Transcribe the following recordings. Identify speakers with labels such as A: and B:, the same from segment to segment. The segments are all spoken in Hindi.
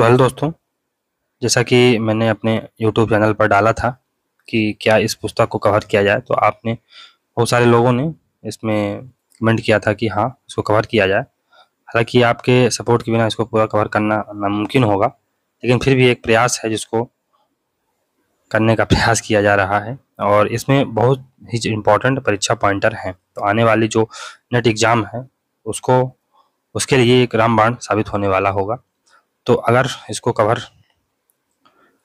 A: तो हेलो दोस्तों जैसा कि मैंने अपने यूट्यूब चैनल पर डाला था कि क्या इस पुस्तक को कवर किया जाए तो आपने बहुत सारे लोगों ने इसमें कमेंट किया था कि हाँ इसको कवर किया जाए हालांकि आपके सपोर्ट के बिना इसको पूरा कवर करना नामुमकिन होगा लेकिन फिर भी एक प्रयास है जिसको करने का प्रयास किया जा रहा है और इसमें बहुत ही इम्पोर्टेंट परीक्षा पॉइंटर हैं तो आने वाली जो नेट एग्ज़ाम है उसको उसके लिए एक रामबाण साबित होने वाला होगा तो अगर इसको कवर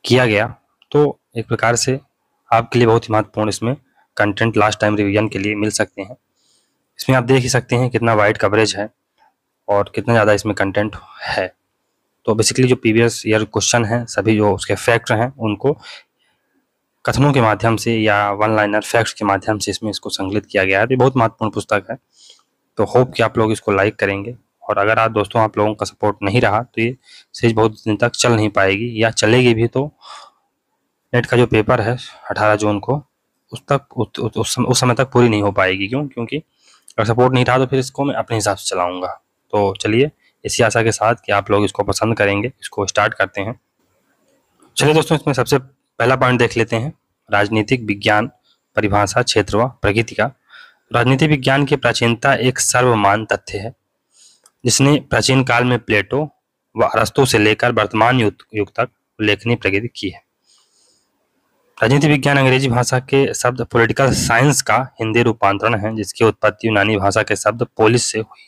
A: किया गया तो एक प्रकार से आपके लिए बहुत ही महत्वपूर्ण इसमें कंटेंट लास्ट टाइम रिवीजन के लिए मिल सकते हैं इसमें आप देख ही सकते हैं कितना वाइड कवरेज है और कितना ज़्यादा इसमें कंटेंट है तो बेसिकली जो प्रीवियस ईयर क्वेश्चन हैं सभी जो उसके फैक्ट हैं उनको कथनों के माध्यम से या वन लाइनर फैक्ट के माध्यम से इसमें इसको संकलित किया गया है तो बहुत महत्वपूर्ण पुस्तक है तो होप कि आप लोग इसको लाइक करेंगे और अगर आप दोस्तों आप लोगों का सपोर्ट नहीं रहा तो ये सीरीज बहुत दिन तक चल नहीं पाएगी या चलेगी भी तो नेट का जो पेपर है अठारह जून को उस तक उस, उस, उस समय तक पूरी नहीं हो पाएगी क्यों क्योंकि अगर सपोर्ट नहीं रहा तो फिर इसको मैं अपने हिसाब से चलाऊँगा तो चलिए इसी आशा के साथ कि आप लोग इसको पसंद करेंगे इसको स्टार्ट करते हैं चलिए दोस्तों इसमें सबसे पहला पॉइंट देख लेते हैं राजनीतिक विज्ञान परिभाषा क्षेत्र व प्रकृति का राजनीति विज्ञान की प्राचीनता एक सर्वमान तथ्य है जिसने प्राचीन काल में प्लेटो व अरस्तु से लेकर वर्तमान युग तक उल्लेखनीय प्रगति की है राजनीति विज्ञान अंग्रेजी भाषा के शब्द पॉलिटिकल साइंस का हिंदी रूपांतरण है जिसकी उत्पत्ति यूनानी भाषा के शब्द पोलिस से हुई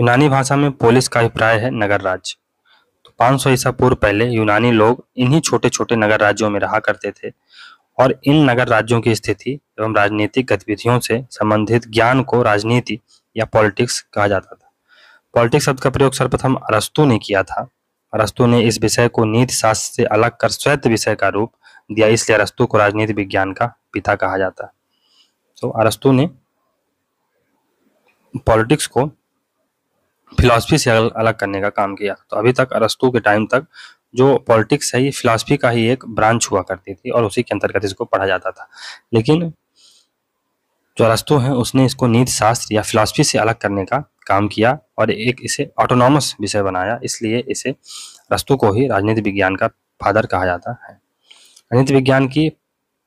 A: यूनानी भाषा में पोलिस का अभिप्राय है नगर राज्य तो 500 ईसा पूर्व पहले यूनानी लोग इन्हीं छोटे छोटे नगर राज्यों में रहा करते थे और इन नगर राज्यों की स्थिति एवं राजनीतिक गतिविधियों से संबंधित ज्ञान को राजनीति या पॉलिटिक्स कहा जाता था पॉलिटिक्स शब्द का प्रयोग सर्वप्रथम अरस्तु ने किया था अरस्तु ने इस विषय को नीति शास्त्र से अलग कर स्वैत विषय का रूप दिया इसलिए अरस्तु को राजनीति विज्ञान का पिता कहा जाता है तो अरस्तु ने पॉलिटिक्स को फिलॉसफी से अलग करने का काम किया तो अभी तक अरस्तु के टाइम तक जो पॉलिटिक्स है ये फिलासफी का ही एक ब्रांच हुआ करती थी और उसी के अंतर्गत इसको पढ़ा जाता था लेकिन जो अरस्तु है उसने इसको नीति शास्त्र या फिलासफी से अलग करने का काम किया और एक इसे ऑटोनॉमस विषय बनाया इसलिए इसे रस्तों को ही राजनीति विज्ञान का फादर कहा जाता है राजनीति विज्ञान की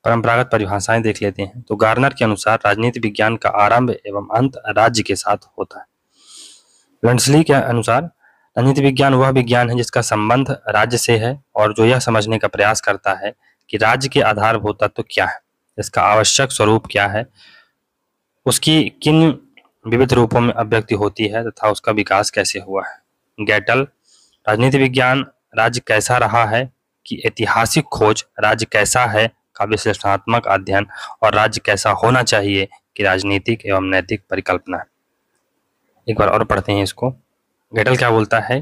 A: परंपरागत परिभाषाएं देख लेते हैं तो गार्नर के अनुसार राजनीति विज्ञान का आरंभ एवं अंत राज्य के साथ होता है लंडसली के अनुसार राजनीति विज्ञान वह विज्ञान है जिसका संबंध राज्य से है और जो यह समझने का प्रयास करता है कि राज्य के आधारभूत तत्व तो क्या है इसका आवश्यक स्वरूप क्या है उसकी किन विविध रूपों में अभिव्यक्ति होती है तथा उसका विकास कैसे हुआ है गैटल राजनीति विज्ञान राज्य कैसा रहा है कि ऐतिहासिक खोज राज्य कैसा है का विश्लेषणात्मक अध्ययन और राज्य कैसा होना चाहिए कि राजनीतिक एवं नैतिक परिकल्पना एक बार और पढ़ते हैं इसको गेटल क्या बोलता है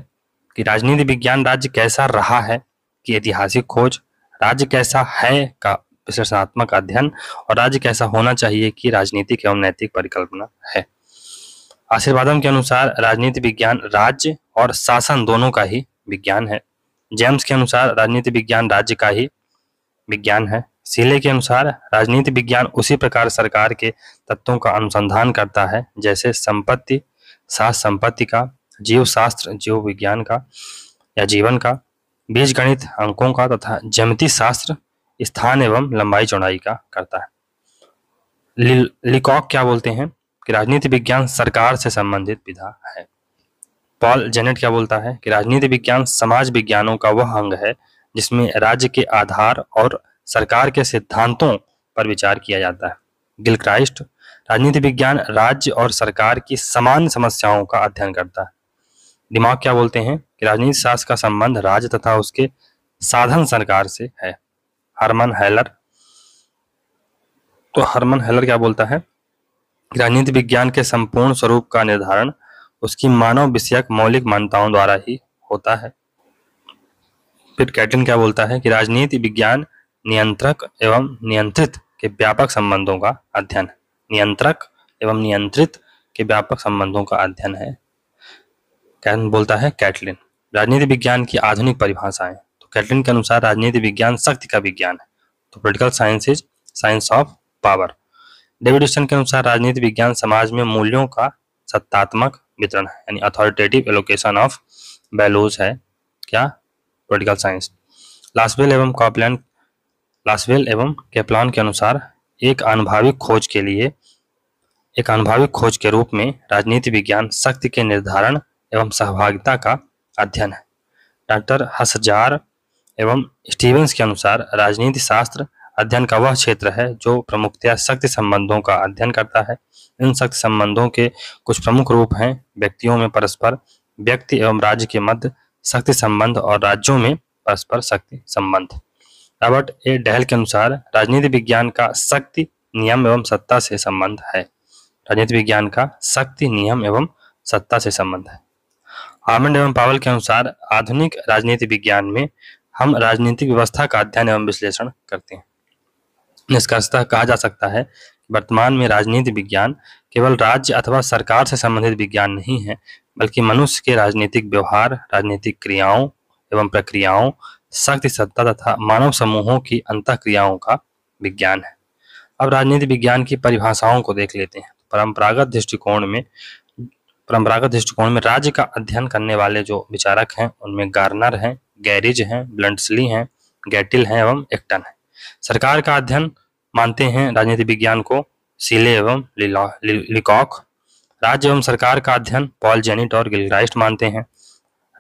A: कि राजनीति विज्ञान राज्य कैसा रहा है कि ऐतिहासिक खोज राज्य कैसा है का विश्लेषणात्मक अध्ययन और राज्य कैसा होना चाहिए की राजनीतिक एवं नैतिक परिकल्पना है आशीर्वादम के अनुसार राजनीति विज्ञान राज्य और शासन दोनों का ही विज्ञान है जेम्स के अनुसार राजनीति विज्ञान राज्य का ही विज्ञान है सीले के अनुसार राजनीति विज्ञान उसी प्रकार सरकार के तत्वों का अनुसंधान करता है जैसे संपत्ति सास संपत्ति का जीव शास्त्र जीव विज्ञान का या जीवन का बीज गणित अंकों का तथा जमती शास्त्र स्थान एवं लंबाई चौड़ाई का करता है लिकॉक क्या बोलते हैं कि राजनीति विज्ञान सरकार से संबंधित विधा है पॉल जेनेट क्या बोलता है कि राजनीति विज्ञान समाज विज्ञानों का वह अंग है जिसमें राज्य के आधार और सरकार के सिद्धांतों पर विचार किया जाता है गिलक्राइस्ट राजनीति विज्ञान राज्य और सरकार की समान समस्याओं का अध्ययन करता है दिमाग क्या बोलते हैं कि राजनीति शास्त्र का संबंध राज तथा उसके साधन सरकार से है हरमन हैलर तो हरमन हैलर क्या बोलता है राजनीति विज्ञान के संपूर्ण स्वरूप का निर्धारण उसकी मानव विषयक मौलिक मान्यताओं द्वारा ही होता है फिर कैटिन क्या बोलता है कि राजनीति विज्ञान नियंत्रक एवं नियंत्रित के व्यापक संबंधों का अध्ययन नियंत्रक एवं नियंत्रित के व्यापक संबंधों का अध्ययन है कैन बोलता है कैटलिन राजनीति विज्ञान की आधुनिक परिभाषाएं तो कैटलिन के अनुसार राजनीति विज्ञान शक्ति का विज्ञान है तो political science is science of power Davidson के अनुसार राजनीति विज्ञान समाज में मूल्यों का सत्तात्मक वितरण है यानी अथॉरिटेटिव एलोकेशन ऑफ वैल्यूज है क्या पोलिटिकल साइंस लास्वेल एवं कॉपलैन लास्वेल एवं केपलान के अनुसार एक अनुभाविक खोज के लिए एक अनुभाविक खोज के रूप में राजनीति विज्ञान शक्ति के निर्धारण एवं सहभागिता का अध्ययन है डॉक्टर हसजार एवं स्टीवंस के अनुसार राजनीति शास्त्र अध्ययन का वह क्षेत्र है जो प्रमुखतया शक्ति संबंधों का अध्ययन करता है इन शक्ति संबंधों के कुछ प्रमुख रूप हैं व्यक्तियों में परस्पर व्यक्ति एवं राज्य के मध्य शक्ति संबंध और राज्यों में परस्पर शक्ति संबंध रॉबर्ट ए डहल के अनुसार राजनीति विज्ञान का शक्ति नियम एवं सत्ता से संबंध है राजनीति विज्ञान का शक्ति नियम एवं सत्ता से संबंध है हार्मंड एवं पावल के अनुसार आधुनिक राजनीति विज्ञान में हम राजनीतिक व्यवस्था का अध्ययन एवं विश्लेषण करते हैं निष्कर्षतः कहा जा सकता है वर्तमान में राजनीति विज्ञान केवल राज्य अथवा सरकार से संबंधित विज्ञान नहीं है बल्कि मनुष्य के राजनीतिक व्यवहार राजनीतिक क्रियाओं एवं प्रक्रियाओं शक्ति सत्ता तथा मानव समूहों की अंत क्रियाओं का विज्ञान है अब राजनीति विज्ञान की परिभाषाओं को देख लेते हैं परंपरागत दृष्टिकोण में परंपरागत दृष्टिकोण में राज्य का अध्ययन करने वाले जो विचारक हैं उनमें गार्नर हैं गैरिज हैं ब्लंटसली हैं गैटिल हैं एवं एक्टन हैं सरकार का अध्ययन मानते हैं राजनीति विज्ञान को सीले एवं लिकॉक राज्य एवं सरकार का अध्ययन पॉल जेनिट और गिलग्राइस्ट मानते हैं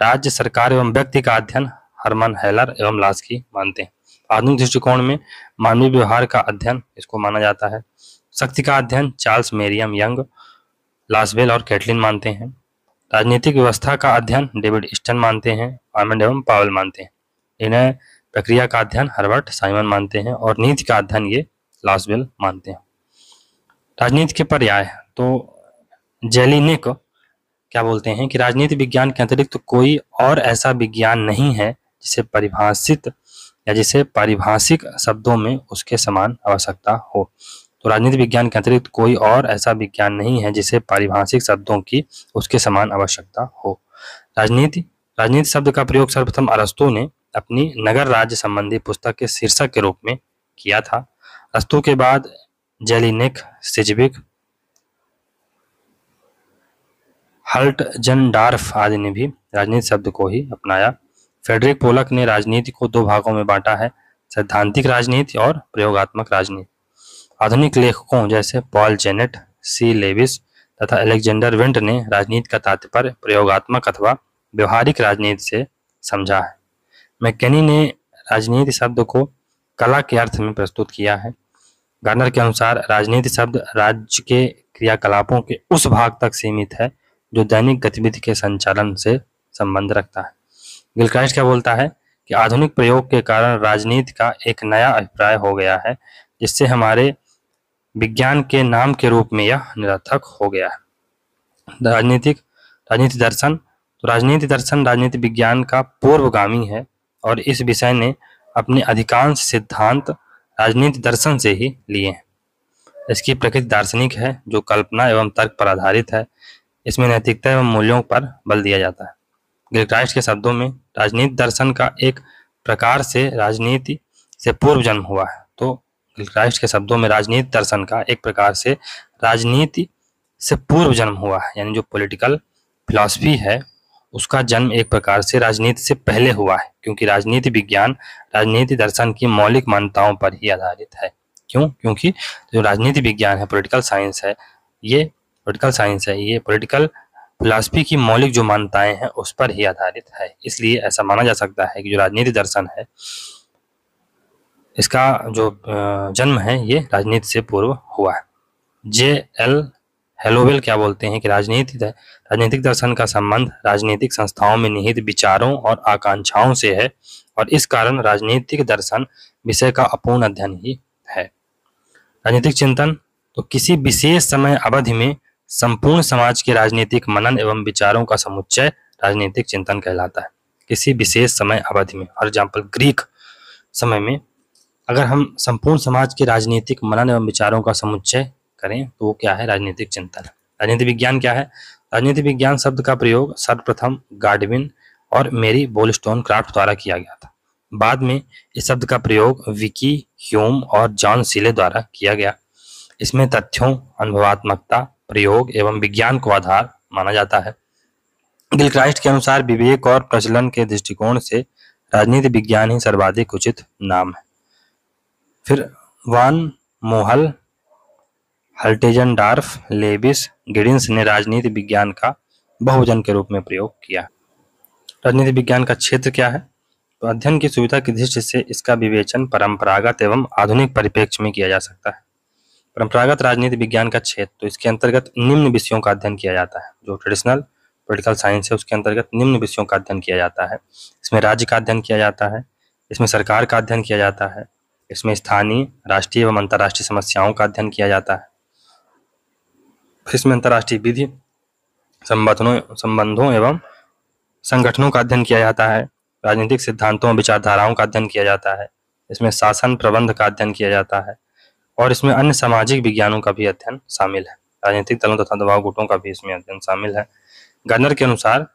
A: राज्य सरकार एवं व्यक्ति का अध्ययन हरमन हैलर एवं लास्की मानते हैं आधुनिक दृष्टिकोण में मानवीय व्यवहार का अध्ययन इसको माना जाता है शक्ति का अध्ययन चार्ल्स मेरियम यंग लासबेल और कैटलिन मानते हैं राजनीतिक व्यवस्था का अध्ययन डेविड स्टन मानते हैं आर्मेंड एवं पावल मानते हैं निर्णय प्रक्रिया का अध्ययन हर्बर्ट साइमन मानते हैं और नीति का अध्ययन ये लासबेल मानते हैं राजनीति के पर्याय तो जेलिनिक क्या बोलते हैं कि राजनीति विज्ञान के अतिरिक्त तो कोई और ऐसा विज्ञान नहीं है जिसे परिभाषित या जिसे पारिभाषिक शब्दों में उसके समान आवश्यकता हो राजनीति विज्ञान के अतिरिक्त कोई और ऐसा विज्ञान नहीं है जिसे पारिभाषिक शब्दों की उसके समान आवश्यकता हो राजनीति राजनीति शब्द का प्रयोग सर्वप्रथम अरस्तु ने अपनी नगर राज्य संबंधी पुस्तक के शीर्षक के रूप में किया था अरस्तु के बाद जेलिनिक सिजबिक हल्ट जनडार्फ आदि ने भी राजनीति शब्द को ही अपनाया फेडरिक पोलक ने राजनीति को दो भागों में बांटा है सैद्धांतिक राजनीति और प्रयोगात्मक राजनीति आधुनिक लेखकों जैसे पॉल जेनेट सी लेविस तथा एलेक्जेंडर विंट ने राजनीति का तात्पर्य प्रयोगात्मक अथवा व्यवहारिक राजनीति से समझा है मैकेनी ने राजनीति शब्द को कला के अर्थ में प्रस्तुत किया है गार्नर के अनुसार राजनीति शब्द राज्य के क्रियाकलापों के उस भाग तक सीमित है जो दैनिक गतिविधि के संचालन से संबंध रखता है गिलक्राइस्ट क्या बोलता है कि आधुनिक प्रयोग के कारण राजनीति का एक नया अभिप्राय हो गया है जिससे हमारे विज्ञान के नाम के रूप में यह निरर्थक हो गया है राजनीतिक राजनीति दर्शन तो राजनीति दर्शन राजनीति विज्ञान का पूर्वगामी है और इस विषय ने अपने अधिकांश सिद्धांत राजनीति दर्शन से ही लिए हैं इसकी प्रकृति दार्शनिक है जो कल्पना एवं तर्क पर आधारित है इसमें नैतिकता एवं मूल्यों पर बल दिया जाता है ग्रिक्राइस्ट के शब्दों में राजनीति दर्शन का एक प्रकार से राजनीति से पूर्व जन्म हुआ है राष्ट्र के शब्दों में राजनीति दर्शन का एक प्रकार से राजनीति से पूर्व जन्म हुआ है यानी जो पॉलिटिकल फिलॉसफी है उसका जन्म एक प्रकार से राजनीति से पहले हुआ है क्योंकि राजनीति विज्ञान राजनीति दर्शन की मौलिक मान्यताओं पर ही आधारित है क्यों क्योंकि जो राजनीति विज्ञान है पॉलिटिकल साइंस है ये पॉलिटिकल साइंस है ये पॉलिटिकल फिलासफी की मौलिक जो मान्यताएं हैं उस पर ही आधारित है इसलिए ऐसा माना जा सकता है कि जो राजनीति दर्शन है इसका जो जन्म है ये राजनीति से पूर्व हुआ है जे एल हेलोवेल क्या बोलते हैं कि राजनीति राजनीतिक दर्शन का संबंध राजनीतिक संस्थाओं में निहित विचारों और आकांक्षाओं से है और इस कारण राजनीतिक दर्शन विषय का अपूर्ण अध्ययन ही है राजनीतिक चिंतन तो किसी विशेष समय अवधि में संपूर्ण समाज के राजनीतिक मनन एवं विचारों का समुच्चय राजनीतिक चिंतन कहलाता है किसी विशेष समय अवधि में फॉर एग्जाम्पल ग्रीक समय में अगर हम संपूर्ण समाज के राजनीतिक मनन एवं विचारों का समुच्चय करें तो वो क्या है राजनीतिक चिंतन राजनीति विज्ञान क्या है राजनीति विज्ञान शब्द का प्रयोग सर्वप्रथम गार्डविन और मेरी बोलस्टोन क्राफ्ट द्वारा किया गया था बाद में इस शब्द का प्रयोग विकी ह्यूम और जॉन सीले द्वारा किया गया इसमें तथ्यों अनुभवात्मकता प्रयोग एवं विज्ञान को आधार माना जाता है गिलक्राइस्ट के अनुसार विवेक और प्रचलन के दृष्टिकोण से राजनीति विज्ञान ही सर्वाधिक उचित नाम है फिर वान मोहल हल्टेजन डार्फ लेबिस गिडिंस ने राजनीति विज्ञान का बहुजन के रूप में प्रयोग किया राजनीति विज्ञान का क्षेत्र क्या है तो अध्ययन की सुविधा की दृष्टि से इसका विवेचन परंपरागत एवं आधुनिक परिप्रेक्ष्य में किया जा सकता है परंपरागत राजनीति विज्ञान का क्षेत्र तो इसके अंतर्गत निम्न विषयों का अध्ययन किया जाता है जो ट्रेडिशनल पोलिटिकल साइंस है उसके अंतर्गत निम्न विषयों का अध्ययन किया जाता है इसमें राज्य का अध्ययन किया जाता है इसमें सरकार का अध्ययन किया जाता है इसमें स्थानीय राष्ट्रीय एवं अंतर्राष्ट्रीय समस्याओं का अध्ययन किया जाता है इसमें अंतर्राष्ट्रीय विधि संबंधों संबंधों एवं संगठनों का अध्ययन किया जाता है राजनीतिक सिद्धांतों और विचारधाराओं का अध्ययन किया जाता है इसमें शासन प्रबंध का अध्ययन किया जाता है और इसमें अन्य सामाजिक विज्ञानों का भी अध्ययन शामिल है राजनीतिक दलों तथा दबाव गुटों का भी इसमें अध्ययन शामिल है गनर के अनुसार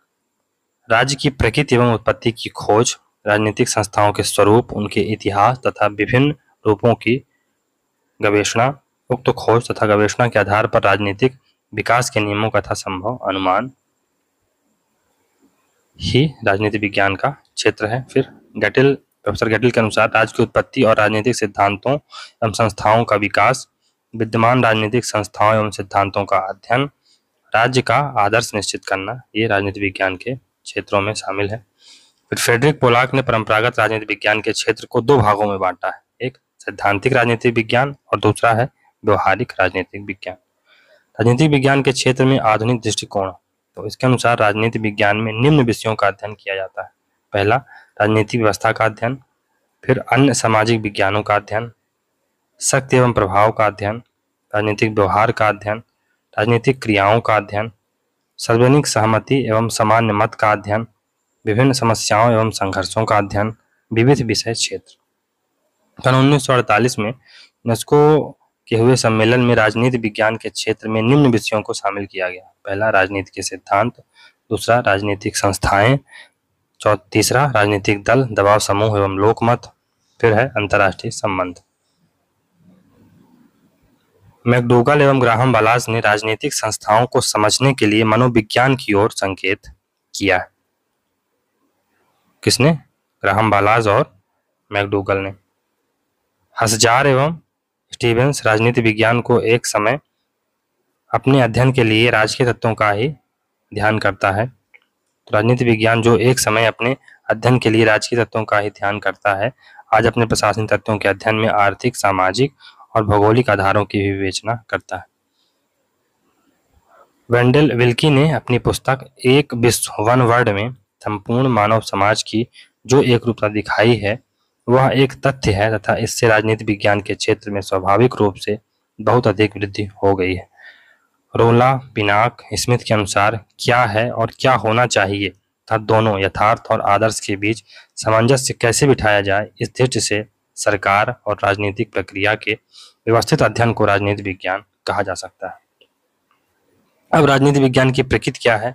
A: राज्य की प्रकृति एवं उत्पत्ति की खोज राजनीतिक संस्थाओं के स्वरूप उनके इतिहास तथा विभिन्न रूपों की गवेषणा उक्त खोज तथा गवेषणा के आधार पर राजनीतिक विकास के नियमों का था संभव अनुमान ही राजनीति विज्ञान का क्षेत्र है फिर गटिल प्रोफेसर गटिल के अनुसार राज्य की उत्पत्ति और राजनीतिक सिद्धांतों एवं संस्थाओं का विकास विद्यमान राजनीतिक संस्थाओं एवं सिद्धांतों का अध्ययन राज्य का आदर्श निश्चित करना ये राजनीति विज्ञान के क्षेत्रों में शामिल है फिर फ्रेडरिक पोलाक ने परंपरागत राजनीति विज्ञान के क्षेत्र को दो भागों में बांटा है एक सैद्धांतिक राजनीतिक विज्ञान और दूसरा है व्यवहारिक राजनीतिक विज्ञान राजनीतिक विज्ञान के क्षेत्र में आधुनिक दृष्टिकोण तो इसके अनुसार राजनीति विज्ञान में निम्न विषयों का अध्ययन किया जाता है पहला राजनीतिक व्यवस्था का अध्ययन फिर अन्य सामाजिक विज्ञानों का अध्ययन शक्ति एवं प्रभाव का अध्ययन राजनीतिक व्यवहार का अध्ययन राजनीतिक क्रियाओं का अध्ययन सार्वजनिक सहमति एवं सामान्य मत का अध्ययन विभिन्न समस्याओं एवं संघर्षों का अध्ययन विविध विषय क्षेत्र सन उन्नीस में नेस्को के हुए सम्मेलन में राजनीति विज्ञान के क्षेत्र में निम्न विषयों को शामिल किया गया पहला राजनीति के सिद्धांत दूसरा राजनीतिक संस्थाएं तीसरा राजनीतिक दल दबाव समूह एवं लोकमत फिर है अंतर्राष्ट्रीय संबंध मैकडोगल एवं ग्राहम बलाज ने राजनीतिक संस्थाओं को समझने के लिए मनोविज्ञान की ओर संकेत किया है किसने ग्राहम बालाज और मैकडूगल ने हसजार एवं स्टीवेंस राजनीति विज्ञान को एक समय अपने अध्ययन के लिए राजकीय तत्वों का ही ध्यान करता है तो राजनीति विज्ञान जो एक समय अपने अध्ययन के लिए राजकीय तत्वों का ही ध्यान करता है आज अपने प्रशासनिक तत्वों के अध्ययन में आर्थिक सामाजिक और भौगोलिक आधारों की विवेचना करता है वेंडल विल्की ने अपनी पुस्तक एक विश्व वन वर्ड में संपूर्ण मानव समाज की जो एक रूपता दिखाई है वह एक तथ्य है तथा इससे राजनीति विज्ञान के क्षेत्र में स्वाभाविक रूप से बहुत अधिक वृद्धि हो गई है रोला पिनाक स्मिथ के अनुसार क्या है और क्या होना चाहिए तथा दोनों यथार्थ और आदर्श के बीच सामंजस्य कैसे बिठाया जाए इस दृष्टि से सरकार और राजनीतिक प्रक्रिया के व्यवस्थित अध्ययन को राजनीति विज्ञान कहा जा सकता है अब राजनीति विज्ञान की प्रकृति क्या है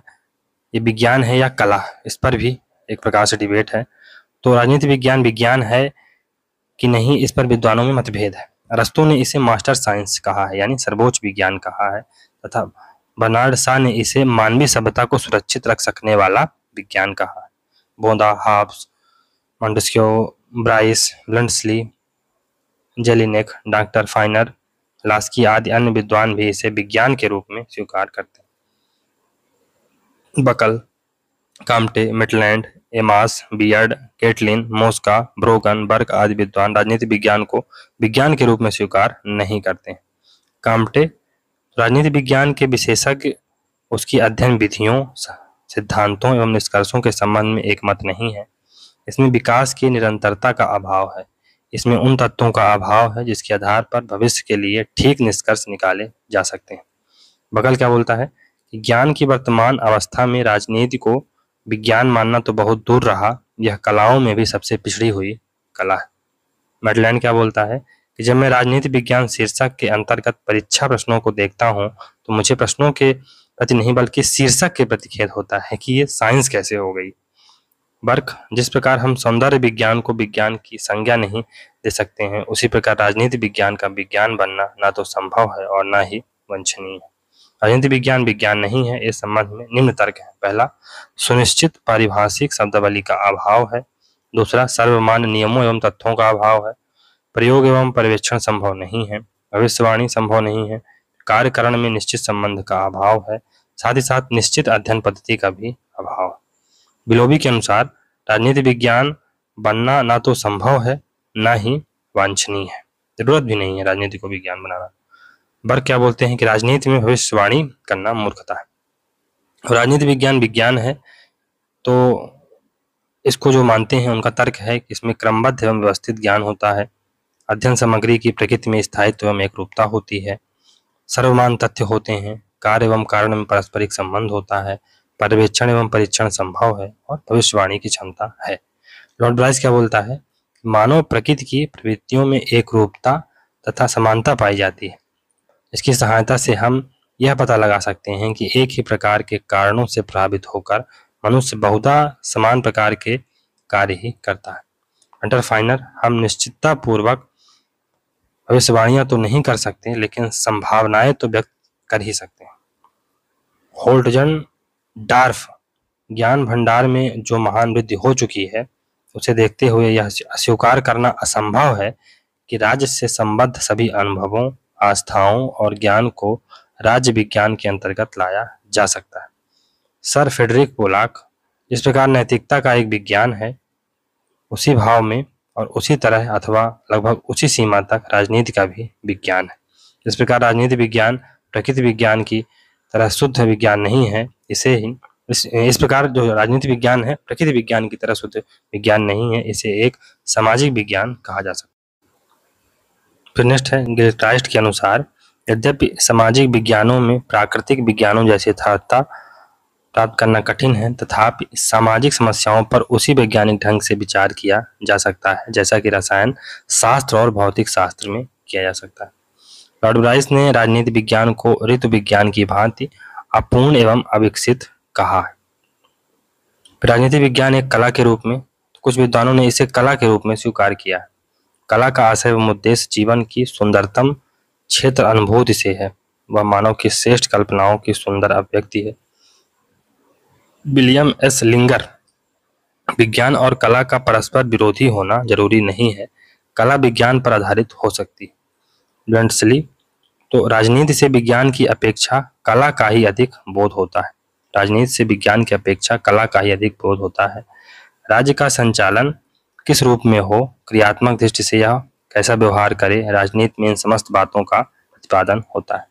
A: ये विज्ञान है या कला इस पर भी एक प्रकार से डिबेट है तो राजनीति विज्ञान विज्ञान है कि नहीं इस पर विद्वानों में मतभेद है रस्तों ने इसे मास्टर साइंस कहा है यानी सर्वोच्च विज्ञान कहा है तथा बर्नार्ड शाह ने इसे मानवीय सभ्यता को सुरक्षित रख सकने वाला विज्ञान कहा है बोंदा Hobbes Montesquieu Bryce Bluntschli Jellinek doctor Finer Laski आदि अन्य विद्वान भी इसे विज्ञान के रूप में स्वीकार करते हैं Buckle Comte Maitland Amos Beard Catlin Mosca Brogan Burke आदि विद्वान राजनीति विज्ञान को विज्ञान के रूप में स्वीकार नहीं करते कामटे राजनीति विज्ञान के विशेषज्ञ उसकी अध्ययन विधियों सिद्धांतों एवं निष्कर्षों के संबंध में एकमत नहीं है इसमें विकास की निरंतरता का अभाव है इसमें उन तत्वों का अभाव है जिसके आधार पर भविष्य के लिए ठीक निष्कर्ष निकाले जा सकते हैं बगल क्या बोलता है ज्ञान की वर्तमान अवस्था में राजनीति को विज्ञान मानना तो बहुत दूर रहा यह कलाओं में भी सबसे पिछड़ी हुई कला है मेडलैंड क्या बोलता है कि जब मैं राजनीति विज्ञान शीर्षक के अंतर्गत परीक्षा प्रश्नों को देखता हूँ तो मुझे प्रश्नों के प्रति नहीं बल्कि शीर्षक के प्रति खेद होता है कि ये साइंस कैसे हो गई वर्क जिस प्रकार हम सौंदर्य विज्ञान को विज्ञान की संज्ञा नहीं दे सकते हैं उसी प्रकार राजनीति विज्ञान का विज्ञान बनना ना तो संभव है और ना ही वंछनीय है राजनीति विज्ञान विज्ञान नहीं है इस संबंध में निम्न तर्क है पहला सुनिश्चित पारिभाषिक शब्दावली का अभाव है दूसरा सर्वमान नियमों एवं तथ्यों का अभाव है प्रयोग एवं पर्यवेक्षण संभव नहीं है भविष्यवाणी संभव नहीं है कार्यकरण में निश्चित संबंध का अभाव है साथ ही साथ निश्चित अध्ययन पद्धति का भी अभाव बिलोबी के अनुसार राजनीति विज्ञान बनना ना तो संभव है ना ही वांछनीय है जरूरत भी नहीं है राजनीति को विज्ञान बनाना बर क्या बोलते हैं कि राजनीति में भविष्यवाणी करना मूर्खता है राजनीति विज्ञान विज्ञान है तो इसको जो मानते हैं उनका तर्क है कि इसमें क्रमबद्ध एवं व्यवस्थित ज्ञान होता है अध्ययन सामग्री की प्रकृति में स्थायित्व एवं एक रूपता होती है सर्वमान तथ्य होते हैं कार्य एवं कारण में पारस्परिक संबंध होता है पर्यवेक्षण एवं परीक्षण संभव है और भविष्यवाणी की क्षमता है लॉर्ड ब्राइस क्या बोलता है मानव प्रकृति की प्रवृत्तियों में एक रूपता तथा समानता पाई जाती है इसकी सहायता से हम यह पता लगा सकते हैं कि एक ही प्रकार के कारणों से प्रभावित होकर मनुष्य बहुधा समान प्रकार के कार्य ही करता है अंडर फाइनर हम निश्चितता पूर्वक भविष्यवाणियां तो नहीं कर सकते लेकिन संभावनाएं तो व्यक्त कर ही सकते हैं होल्टजन डार्फ ज्ञान भंडार में जो महान वृद्धि हो चुकी है उसे देखते हुए यह अस्वीकार करना असंभव है कि राज्य से संबद्ध सभी अनुभवों आस्थाओं और ज्ञान को राज्य विज्ञान के अंतर्गत लाया जा सकता है सर फेडरिक पोलाक जिस प्रकार नैतिकता का एक विज्ञान है उसी भाव में और उसी तरह अथवा लगभग उसी सीमा तक राजनीति का भी विज्ञान है इस प्रकार राजनीति विज्ञान प्रकृति विज्ञान की तरह शुद्ध विज्ञान नहीं है इसे ही इस, इस प्रकार जो राजनीति विज्ञान है प्रकृति विज्ञान की तरह शुद्ध विज्ञान नहीं है इसे एक सामाजिक विज्ञान कहा जा सकता है फिनिस्ट है गिलक्राइस्ट के अनुसार यद्यपि सामाजिक विज्ञानों में प्राकृतिक विज्ञानों जैसे यथार्थता प्राप्त करना कठिन है तथापि सामाजिक समस्याओं पर उसी वैज्ञानिक ढंग से विचार किया जा सकता है जैसा कि रसायन शास्त्र और भौतिक शास्त्र में किया जा सकता है लॉर्ड ब्राइस ने राजनीति विज्ञान को ऋतु विज्ञान की भांति अपूर्ण एवं अविकसित कहा है राजनीति विज्ञान एक कला के रूप में कुछ विद्वानों ने इसे कला के रूप में स्वीकार किया कला का आशय एवं उद्देश्य जीवन की सुंदरतम क्षेत्र अनुभूति से है वह मानव की श्रेष्ठ कल्पनाओं की सुंदर अभिव्यक्ति है विलियम एस लिंगर विज्ञान और कला का परस्पर विरोधी होना जरूरी नहीं है कला विज्ञान पर आधारित हो सकती ब्लंटसली तो राजनीति से विज्ञान की अपेक्षा कला का ही अधिक बोध होता है राजनीति से विज्ञान की अपेक्षा कला का ही अधिक बोध होता है राज्य का संचालन किस रूप में हो क्रियात्मक दृष्टि से यह कैसा व्यवहार करे राजनीति में इन समस्त बातों का प्रतिपादन होता है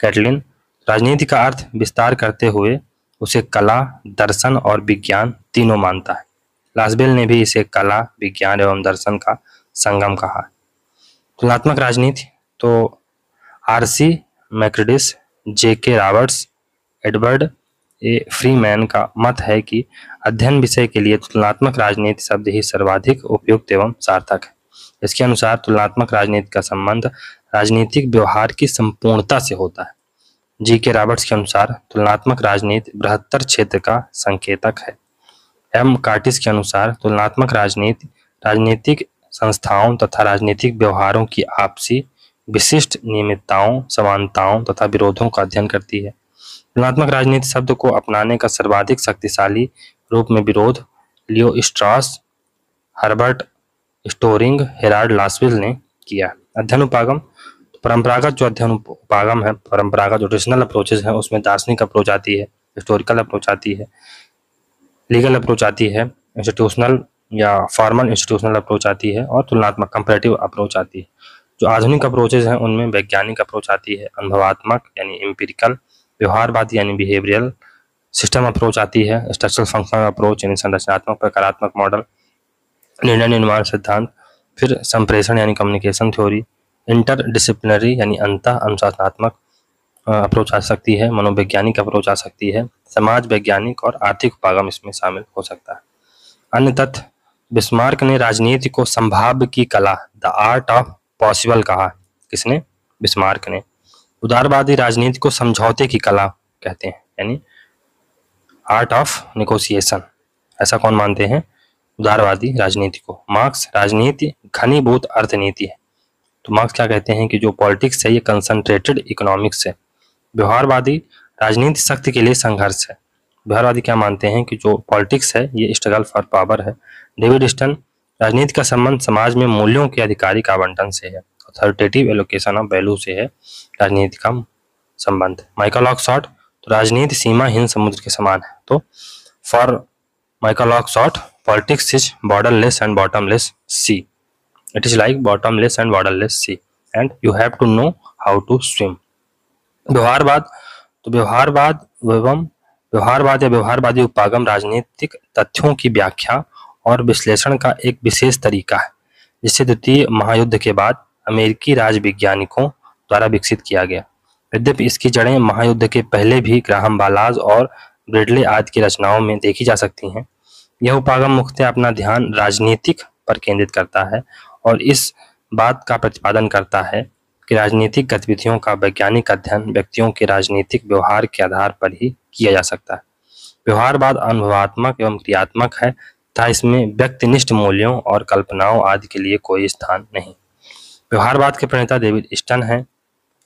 A: कैटलिन राजनीति का अर्थ विस्तार करते हुए उसे कला दर्शन और विज्ञान तीनों मानता है लासबेल ने भी इसे कला विज्ञान एवं दर्शन का संगम कहा तुलनात्मक राजनीति तो आरसी मैक्रिडिस जे के रॉबर्ट्स एडवर्ड ए फ्रीमैन का मत है कि अध्ययन विषय के लिए तुलनात्मक राजनीति शब्द ही सर्वाधिक उपयुक्त एवं सार्थक है इसके अनुसार तुलनात्मक राजनीति का संबंध राजनीतिक व्यवहार की संपूर्णता से होता है जी के रॉबर्ट्स के अनुसार तुलनात्मक राजनीति बृहत्तर क्षेत्र का संकेतक है एम कार्टिस के अनुसार तुलनात्मक राजनीति राजनीतिक संस्थाओं तथा राजनीतिक व्यवहारों की आपसी विशिष्ट नियमितताओं समानताओं तथा विरोधों का अध्ययन करती है गुणात्मक राजनीति शब्द को अपनाने का सर्वाधिक शक्तिशाली रूप में विरोध Leo Strauss Herbert Storing Harold Lasswell ने किया अध्ययन उपागम परंपरागत जो अध्ययन उपागम है परंपरागत जो ट्रेडिशनल अप्रोचेज हैं उसमें दार्शनिक अप्रोच आती है हिस्टोरिकल अप्रोच आती है लीगल अप्रोच आती है इंस्टीट्यूशनल या फॉर्मल इंस्टीट्यूशनल अप्रोच आती है और तुलनात्मक कंपेरेटिव अप्रोच आती है जो आधुनिक अप्रोचेज हैं उनमें वैज्ञानिक अप्रोच आती है अनुभवात्मक यानी इम्पेरिकल व्यवहारवाद यानी बिहेवियरल सिस्टम अप्रोच आती है स्ट्रक्चरल फंक्शनल अप्रोच यानी संरचनात्मक प्रकारात्मक मॉडल निर्णय निर्माण सिद्धांत फिर संप्रेषण यानी कम्युनिकेशन थ्योरी इंटर डिसिप्लिनरी यानी अंत अनुशासनात्मक अप्रोच आ सकती है मनोवैज्ञानिक अप्रोच आ सकती है समाज वैज्ञानिक और आर्थिक उपागम इसमें शामिल हो सकता है अन्य तथ्य बिस्मार्क ने राजनीति को संभाव्य की कला द आर्ट ऑफ पॉसिबल कहा किसने बिस्मार्क ने उदारवादी राजनीति को समझौते की कला कहते हैं यानी आर्ट ऑफ निगोसिएशन ऐसा कौन मानते हैं उदारवादी राजनीति को मार्क्स राजनीति घनीभूत अर्थनीति है तो मार्क्स क्या कहते हैं कि जो पॉलिटिक्स है ये कंसंट्रेटेड इकोनॉमिक्स है व्यवहारवादी राजनीति शक्ति के लिए संघर्ष है व्यवहारवादी क्या मानते हैं कि जो पॉलिटिक्स है ये स्ट्रगल फॉर पावर है डेविड स्टन राजनीति का संबंध समाज में मूल्यों के आधिकारिक आवंटन से है अथॉरिटेटिव एलोकेशन ऑफ वैल्यू से है राजनीति का संबंध माइकल ऑक शॉर्ट तो राजनीति सीमा हिंद समुद्र के समान है तो for Michael Oakeshott politics is borderless and bottomless sea it is like bottomless and borderless sea and you have to know how to swim व्यवहारवाद तो व्यवहारवाद एवं व्यवहारवाद या व्यवहारवादी उपागम राजनीतिक तथ्यों की व्याख्या और विश्लेषण का एक विशेष तरीका है जिससे द्वितीय महायुद्ध के बाद अमेरिकी राजविज्ञानिकों द्वारा विकसित किया गया यद्यपि इसकी जड़ें महायुद्ध के पहले भी ग्राहम बालाज और ब्रिडले आदि की रचनाओं में देखी जा सकती हैं यह उपागम मुख्यतः अपना ध्यान राजनीतिक पर केंद्रित करता है और इस बात का प्रतिपादन करता है कि राजनीतिक गतिविधियों का वैज्ञानिक अध्ययन व्यक्तियों के राजनीतिक व्यवहार के आधार पर ही किया जा सकता है व्यवहारवाद अनुभवात्मक एवं क्रियात्मक है तथा इसमें व्यक्तिनिष्ठ मूल्यों और कल्पनाओं आदि के लिए कोई स्थान नहीं व्यवहारवाद के प्रणेता डेविड स्टन हैं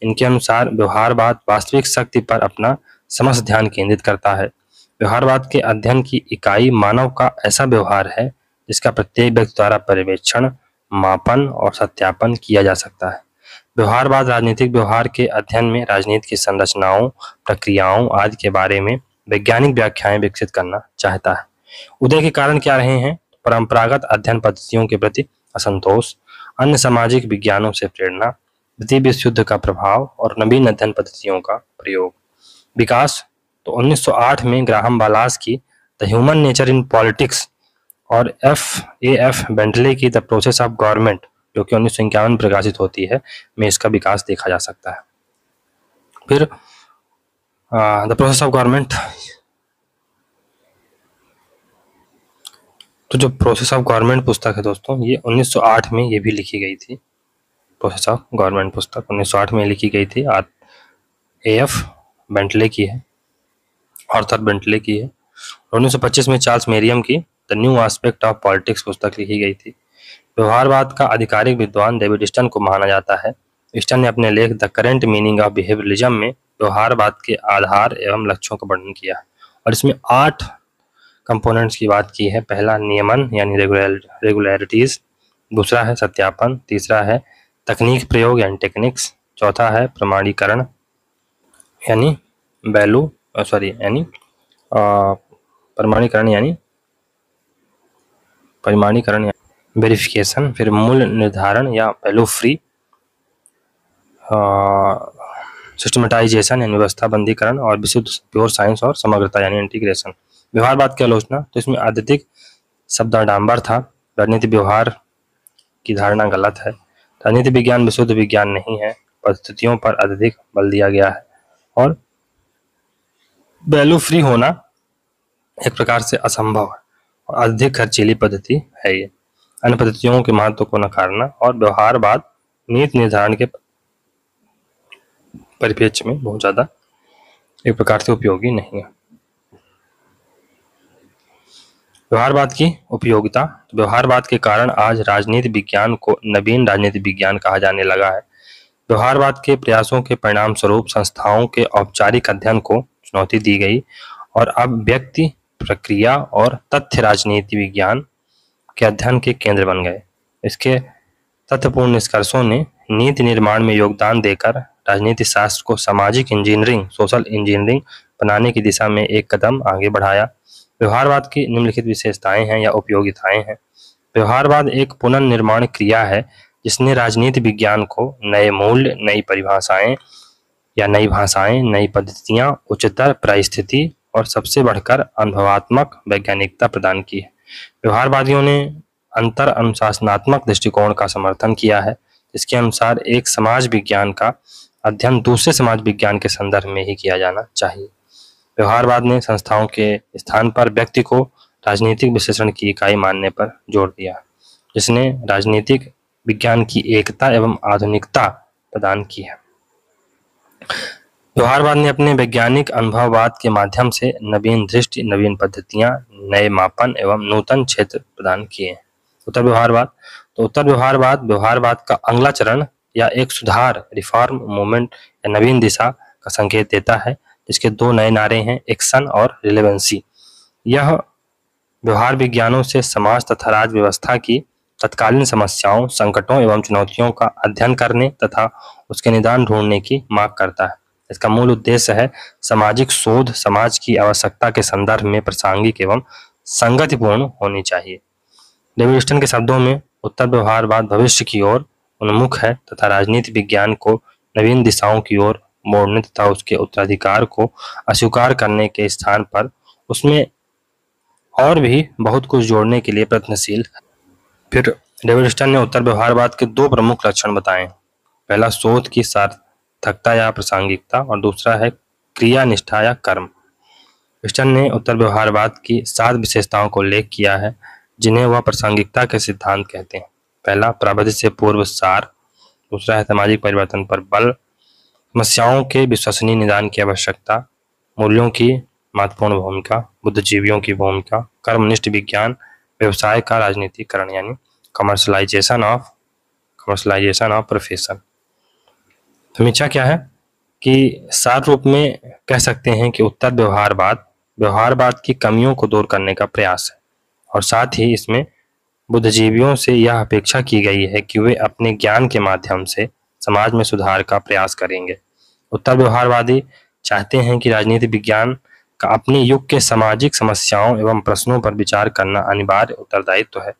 A: इनके अनुसार व्यवहारवाद वास्तविक शक्ति पर अपना समस्त ध्यान केंद्रित करता है व्यवहारवाद के अध्ययन की इकाई मानव का ऐसा व्यवहार है जिसका प्रत्येक व्यक्ति द्वारा पर्यवेक्षण मापन और सत्यापन किया जा सकता है व्यवहारवाद राजनीतिक व्यवहार के अध्ययन में राजनीति की संरचनाओं प्रक्रियाओं आदि के बारे में वैज्ञानिक व्याख्याएं विकसित करना चाहता है उदय के कारण क्या रहे हैं परंपरागत अध्ययन पद्धतियों के प्रति असंतोष अन्य सामाजिक विज्ञानों से प्रेरणा द्वितीय विश्व युद्ध का प्रभाव और नवीन अध्ययन पद्धतियों का प्रयोग विकास तो 1908 में ग्राहम बालास की the human nature in politics और एफ ए एफ बेंटले की द प्रोसेस ऑफ गवर्नमेंट जो कि उन्नीस में प्रकाशित होती है में इसका विकास देखा जा सकता है फिर द प्रोसेस ऑफ गवर्नमेंट तो जो प्रोसेस ऑफ गवर्नमेंट पुस्तक है दोस्तों ये 1908 में ये भी लिखी गई थी प्रोसेस ऑफ गवर्नमेंट पुस्तक 1908 में लिखी गई थी ए एफ बेंटले की है आर्थर बेंटले की है 1925 में चार्ल्स मेरियम की the new aspect of politics पुस्तक लिखी गई थी व्यवहारवाद का आधिकारिक विद्वान डेविड स्टन को माना जाता है स्टन ने अपने लेख the current meaning of behaviourism में व्यवहारवाद के आधार एवं लक्ष्यों का वर्णन किया और इसमें आठ कंपोनेंट्स की बात की है पहला नियमन यानी रेगुलरिटीज़ दूसरा है सत्यापन तीसरा है तकनीक प्रयोग यानी टेक्निक्स चौथा है प्रमाणीकरण यानी वैल्यू सॉरी यानी प्रमाणीकरण यानी परिमाणीकरण वेरिफिकेशन फिर मूल्य निर्धारण या वैल्यू फ्री सिस्टमेटाइजेशन यानी व्यवस्थाबंदीकरण और विशुद्ध प्योर साइंस और समग्रता यानी इंटीग्रेशन व्यवहारवाद की आलोचना तो इसमें आदतिक शब्द डांबर था राजनीति व्यवहार की धारणा गलत है राजनीति विज्ञान विशुद्ध विज्ञान नहीं है परिस्थितियों पर अत्यधिक बल दिया गया है और वैल्यू फ्री होना एक प्रकार से असंभव है और अधिक खर्चीली पद्धति है ये अन्य पद्धतियों के महत्व को नकारना और व्यवहारवाद नीति निर्धारण के परिप्रेक्ष्य में बहुत ज़्यादा एक प्रकार से उपयोगी नहीं है व्यवहारवाद की उपयोगिता व्यवहारवाद के कारण आज राजनीति विज्ञान को नवीन राजनीति विज्ञान कहा जाने लगा है व्यवहारवाद के प्रयासों के परिणाम स्वरूप संस्थाओं के औपचारिक अध्ययन को चुनौती दी गई और अब व्यक्ति प्रक्रिया और तथ्य राजनीति विज्ञान के अध्ययन के केंद्र बन गए इसके तथ्यपूर्ण निष्कर्षों ने नीति निर्माण में योगदान देकर राजनीति शास्त्र को सामाजिक इंजीनियरिंग सोशल इंजीनियरिंग बनाने की दिशा में एक कदम आगे बढ़ाया व्यवहारवाद की निम्नलिखित विशेषताएं हैं या उपयोगिताएं हैं व्यवहारवाद एक पुनर्निर्माण क्रिया है जिसने राजनीति विज्ञान को नए मूल्य नई परिभाषाएं या नई भाषाएं नई पद्धतियां उच्चतर परिस्थिति और सबसे बढ़कर अनुभवात्मक वैज्ञानिकता प्रदान की है व्यवहारवादियों ने अंतर अनुशासनात्मक दृष्टिकोण का समर्थन किया है जिसके अनुसार एक समाज विज्ञान का अध्ययन दूसरे समाज विज्ञान के संदर्भ में ही किया जाना चाहिए व्यवहारवाद ने संस्थाओं के स्थान पर व्यक्ति को राजनीतिक विश्लेषण की इकाई मानने पर जोर दिया जिसने राजनीतिक विज्ञान की एकता एवं आधुनिकता प्रदान की है व्यवहारवाद ने अपने वैज्ञानिक अनुभववाद के माध्यम से नवीन दृष्टि नवीन पद्धतियां नए मापन एवं नूतन क्षेत्र प्रदान किए उत्तर व्यवहारवाद तो उत्तर व्यवहारवाद व्यवहारवाद का अगला चरण या एक सुधार रिफॉर्म मूवमेंट या नवीन दिशा का संकेत देता है इसके दो नए नारे हैं एक्शन और रिलेवेंसी यह व्यवहार विज्ञानों से समाज तथा राज व्यवस्था की तत्कालीन समस्याओं संकटों एवं चुनौतियों का अध्ययन करने तथा उसके निदान ढूंढने की मांग करता है इसका मूल उद्देश्य है सामाजिक शोध समाज की आवश्यकता के संदर्भ में प्रासंगिक एवं संगतिपूर्ण होनी चाहिए डेविड के शब्दों में उत्तर व्यवहारवाद भविष्य की ओर उन्मुख है तथा राजनीति विज्ञान को नवीन दिशाओं की ओर मोड़ने तथा उसके उत्तराधिकार को अस्वीकार करने के स्थान पर उसमें और भी बहुत कुछ जोड़ने के लिए प्रयत्नशील फिर डेविडस्टन ने उत्तर व्यवहारवाद के दो प्रमुख लक्षण बताए पहला शोध की सार्थकता या प्रासंगिकता और दूसरा है क्रिया निष्ठा या कर्म स्टन ने उत्तर व्यवहारवाद की सात विशेषताओं को उल्लेख किया है जिन्हें वह प्रासंगिकता के सिद्धांत कहते हैं पहला प्रावधि से पूर्व सार दूसरा है सामाजिक परिवर्तन पर बल समस्याओं के विश्वसनीय निदान की आवश्यकता मूल्यों की महत्वपूर्ण भूमिका बुद्धिजीवियों की भूमिका कर्मनिष्ठ विज्ञान व्यवसाय का राजनीतिकरण यानी commercialisation of commercialisation of profession समीक्षा क्या है कि सार रूप में कह सकते हैं कि उत्तर व्यवहारवाद व्यवहारवाद की कमियों को दूर करने का प्रयास है और साथ ही इसमें बुद्धिजीवियों से यह अपेक्षा की गई है कि वे अपने ज्ञान के माध्यम से समाज में सुधार का प्रयास करेंगे उत्तर व्यवहारवादी चाहते हैं कि राजनीति विज्ञान का अपने युग के सामाजिक समस्याओं एवं प्रश्नों पर विचार करना अनिवार्य उत्तरदायित्व तो है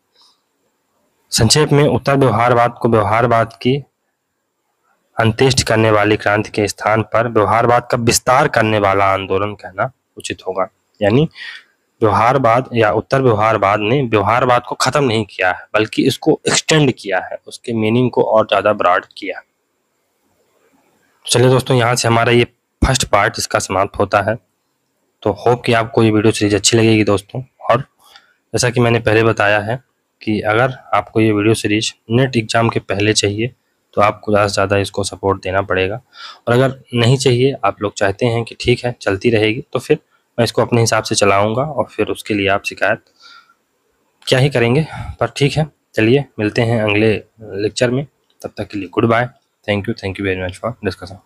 A: संक्षेप में उत्तर व्यवहारवाद को व्यवहारवाद की अंत्येष्ट करने वाली क्रांति के स्थान पर व्यवहारवाद का विस्तार करने वाला आंदोलन कहना उचित होगा यानी व्यवहारवाद या उत्तर व्यवहारवाद ने व्यवहारवाद को खत्म नहीं किया है बल्कि इसको एक्सटेंड किया है उसके मीनिंग को और ज्यादा ब्रॉड किया है चलिए दोस्तों यहाँ से हमारा ये फर्स्ट पार्ट इसका समाप्त होता है तो होप कि आपको ये वीडियो सीरीज अच्छी लगेगी दोस्तों और जैसा कि मैंने पहले बताया है कि अगर आपको ये वीडियो सीरीज नेट एग्ज़ाम के पहले चाहिए तो आपको ज़्यादा से ज़्यादा इसको सपोर्ट देना पड़ेगा और अगर नहीं चाहिए आप लोग चाहते हैं कि ठीक है चलती रहेगी तो फिर मैं इसको अपने हिसाब से चलाऊँगा और फिर उसके लिए आप शिकायत क्या ही करेंगे पर ठीक है चलिए मिलते हैं अगले लेक्चर में तब तक के लिए goodbye Thank you. Thank you very much for discussing.